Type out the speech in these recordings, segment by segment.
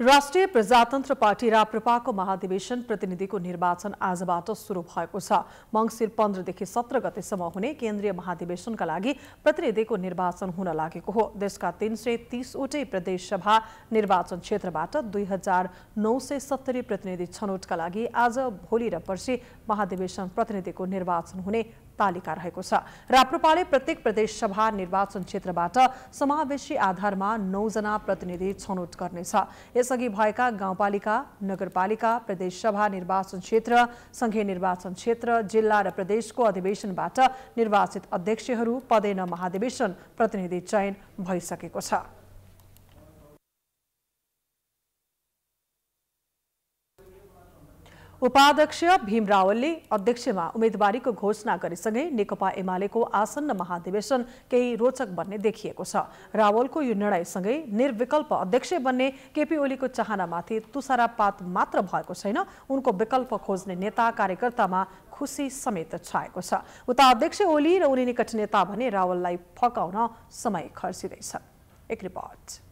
राष्ट्रिय प्रजातन्त्र पार्टी राप्रपाको महाधिवेशन प्रतिनिधिको निर्वाचन आजबाट सुरु भएको छ मङ्सिर पन्ध्रदेखि सत्र गतेसम्म हुने केन्द्रीय महाधिवेशनका लागि प्रतिनिधिको निर्वाचन हुन लागेको हो देशका तीन सय तीसवटै प्रदेशसभा निर्वाचन क्षेत्रबाट दुई हजार नौ सय सत्तरी प्रतिनिधि छनौटका लागि आज भोलि र पर्सि महाधिवेशन प्रतिनिधिको निर्वाचन हुने तालिका रहेको छ राप्रपाले प्रत्येक प्रदेश सभा निर्वाचन क्षेत्रबाट समावेशी आधारमा नौजना प्रतिनिधि छनौट गर्नेछ यसअघि भएका गाउँपालिका नगरपालिका प्रदेशसभा निर्वाचन क्षेत्र संघीय निर्वाचन क्षेत्र जिल्ला र प्रदेशको अधिवेशनबाट निर्वाचित अध्यक्षहरू पदेन महाधिवेशन प्रतिनिधि चयन भइसकेको छ उपाध्यक्ष भीम रावलले अध्यक्षमा उम्मेदवारीको घोषणा गरेसँगै नेकपा एमालेको आसन्न महाधिवेशन केही रोचक बन्ने देखिएको छ रावलको यो निर्णयसँगै निर्विकल्प अध्यक्ष बन्ने केपी ओलीको चाहनामाथि तुसारापात मात्र भएको छैन उनको विकल्प खोज्ने नेता कार्यकर्तामा खुसी समेत छाएको छ उता अध्यक्ष ओली र उनी निकट नेता भने रावललाई फकाउन समय खर्चिँदैछन् एक रिपोर्ट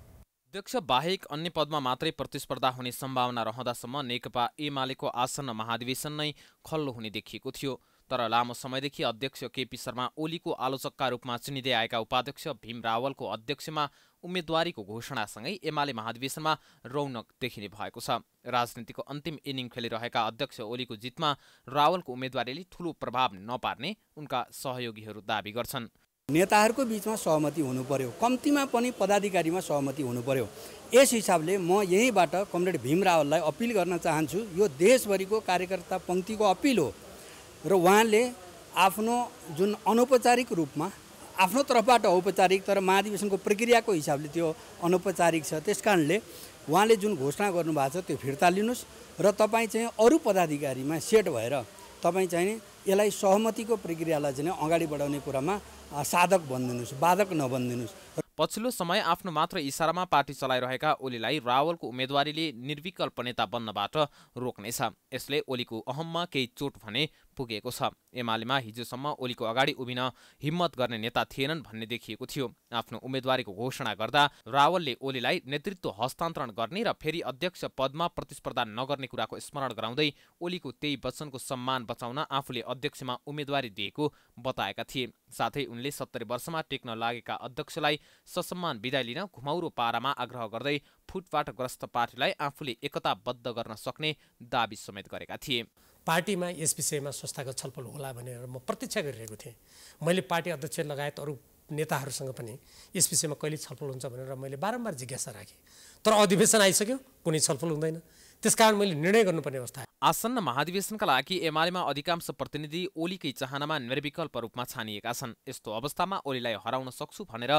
अध्यक्ष बाहेक अन्य पदमा मात्रै प्रतिस्पर्धा हुने सम्भावना रहँदासम्म नेकपा एमालेको आसन्न महाधिवेशन नै खल्लो हुने देखिएको थियो तर लामो समयदेखि अध्यक्ष केपी शर्मा ओलीको आलोचकका रूपमा चिनिँदै आएका उपाध्यक्ष भीम रावलको अध्यक्षमा उम्मेद्वारीको घोषणासँगै एमाले महाधिवेशनमा रौनक देखिने भएको छ राजनीतिको अन्तिम इनिङ खेलिरहेका अध्यक्ष ओलीको जितमा रावलको उम्मेद्वारीले ठूलो प्रभाव नपार्ने उनका सहयोगीहरू दावी गर्छन् नेताहरूको बिचमा सहमति हुनु पर्यो कम्तीमा पनि पदाधिकारीमा सहमति हुनु पर्यो यस हिसाबले म यहीँबाट कमरेड भीम रावललाई अपिल गर्न चाहन्छु यो देशभरिको कार्यकर्ता पङ्क्तिको अपिल हो र उहाँले आफ्नो जुन अनौपचारिक रूपमा आफ्नो तर्फबाट औपचारिक तर महाधिवेशनको प्रक्रियाको हिसाबले त्यो अनौपचारिक छ त्यस कारणले उहाँले जुन घोषणा गर्नुभएको छ त्यो फिर्ता लिनुहोस् र तपाईँ चाहिँ अरू पदाधिकारीमा सेट भएर तपाईँ चाहिँ यसलाई सहमतिको प्रक्रियालाई चाहिँ अगाडि बढाउने कुरामा साधक भनिदिनुहोस् बाधक नभनिदिनुहोस् पछिल्लो समय आफ्नो मात्र इसारामा पार्टी चलाइरहेका ओलीलाई रावलको उम्मेदवारीले निर्विकल्प नेता बन्नबाट रोक्नेछ यसले ओलीको अहममा केही चोट भने पुगेको छ एमालेमा हिजोसम्म ओलीको अगाडि उभिन हिम्मत गर्ने नेता थिएनन् भन्ने देखिएको थियो आफ्नो उम्मेद्वारीको घोषणा गर्दा रावलले ओलीलाई नेतृत्व हस्तान्तरण गर्ने र फेरि अध्यक्ष पदमा प्रतिस्पर्धा नगर्ने कुराको स्मरण गराउँदै ओलीको त्यही वचनको सम्मान बचाउन आफूले अध्यक्षमा उम्मेद्वारी दिएको बताएका थिए साथै उनले सत्तरी वर्षमा टेक्न लागेका अध्यक्षलाई ससम्मान विदाय लिन घुमाउरो पारामा आग्रह गर्दै फुटपाटग्रस्त पार्टीलाई आफूले एकताबद्ध गर्न सक्ने दावी समेत गरेका थिए पार्टीमा यस विषयमा संस्थागत छलफल होला भनेर म प्रतीक्षा गरिरहेको थिएँ मैले पार्टी अध्यक्ष लगायत अरू नेताहरूसँग पनि यस विषयमा कहिले छलफल हुन्छ भनेर मैले बारम्बार जिज्ञासा राखेँ तर अधिवेशन आइसक्यो कुनै छलफल हुँदैन त्यसकारण मैले निर्णय गर्नुपर्ने अवस्था आसन्न महाधिवेशनका लागि एमालेमा अधिकांश प्रतिनिधि ओलीकै चाहनामा निर्विकल्प रूपमा छानिएका छन् यस्तो अवस्थामा ओलीलाई हराउन सक्छु भनेर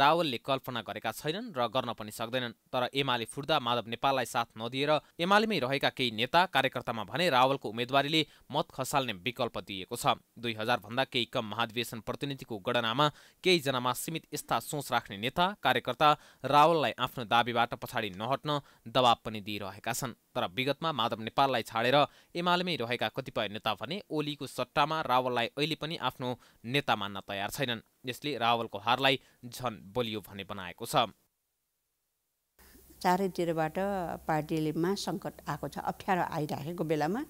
रावलले कल्पना गरेका छैनन् र गर्न पनि सक्दैनन् तर एमाले फुट्दा माधव नेपाललाई साथ नदिएर एमालेमै रहेका केही नेता कार्यकर्तामा भने रावलको उम्मेद्वारीले मत खसाल्ने विकल्प दिएको छ दुई हजारभन्दा केही कम महाधिवेशन प्रतिनिधिको गणनामा केहीजनामा सीमित यस्ता सोच राख्ने नेता कार्यकर्ता रावललाई आफ्नो दावीबाट पछाडि नहट्न दबाब पनि दिइरहेका छन् तर विगतमा माधव नेपाललाई छाडेर एमालेमै रहेका कतिपय नेता भने ओलीको सट्टामा रावललाई अहिले पनि आफ्नो नेता मान्न तयार छैनन् यसले रावलको हारलाई झन बोलियो भने बनाएको छ चारैतिरबाट पार्टीमा सङ्कट आएको छ अप्ठ्यारो आइराखेको बेलामा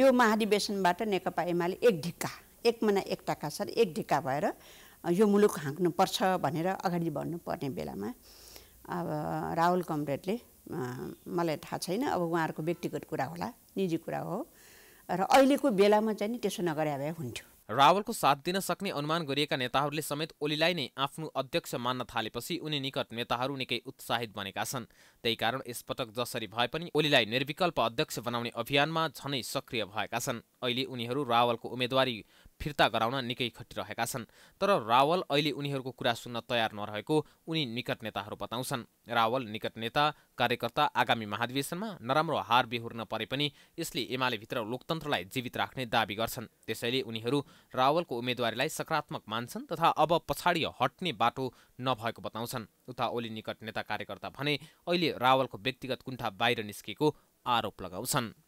यो महाधिवेशनबाट नेकपा एमाले एक ढिक्का एक महिना एकताका सर एक ढिक्का भएर यो मुलुक हाँक्नुपर्छ भनेर अगाडि बढ्नुपर्ने बेलामा अब राहुल कमरेडले मलाई थाहा छैन अब उहाँहरूको व्यक्तिगत कुरा होला निजी कुरा हो र अहिलेको बेलामा चाहिँ नि त्यसो नगरे भए हुन्थ्यो रावलको साथ दिन सक्ने अनुमान गरिएका नेताहरूले समेत ओलीलाई नै आफ्नो अध्यक्ष मान्न थालेपछि उनी निकट नेताहरू निकै उत्साहित बनेका छन् त्यही कारण यसपटक जसरी भए पनि ओलीलाई निर्विकल्प अध्यक्ष बनाउने अभियानमा झनै सक्रिय भएका छन् अहिले उनीहरू रावलको उम्मेदवारी फिर्ता गराउन निकै खटिरहेका छन् तर रावल अहिले उनीहरूको कुरा सुन्न तयार नरहेको उनी निकट नेताहरू बताउँछन् रावल निकट नेता कार्यकर्ता आगामी महाधिवेशनमा नराम्रो हार बेहोर्न परे पनि यसले एमालेभित्र लोकतन्त्रलाई जीवित राख्ने दावी गर्छन् त्यसैले उनीहरू रावलको उम्मेद्वारीलाई सकारात्मक मान्छन् तथा अब पछाडि हट्ने बाटो नभएको बताउँछन् उता ओली निकट नेता कार्यकर्ता भने अहिले रावलको व्यक्तिगत कुण्ठा बाहिर निस्केको आरोप लगाउँछन्